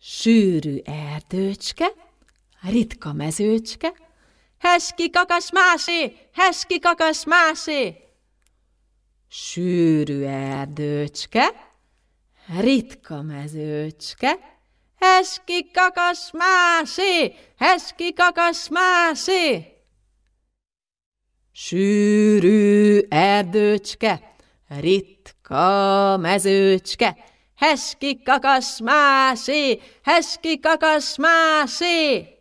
sűrű erdőcske, ritka mezőcske, heski kakas másé, heski kakas másé. Sűrű erdőcske, ritka mezőcske, heski kakas másé, heski kakas másé. Sűrű erdőcske, ritka mezőcske, häski kakas mäsi, häski kakas mäsi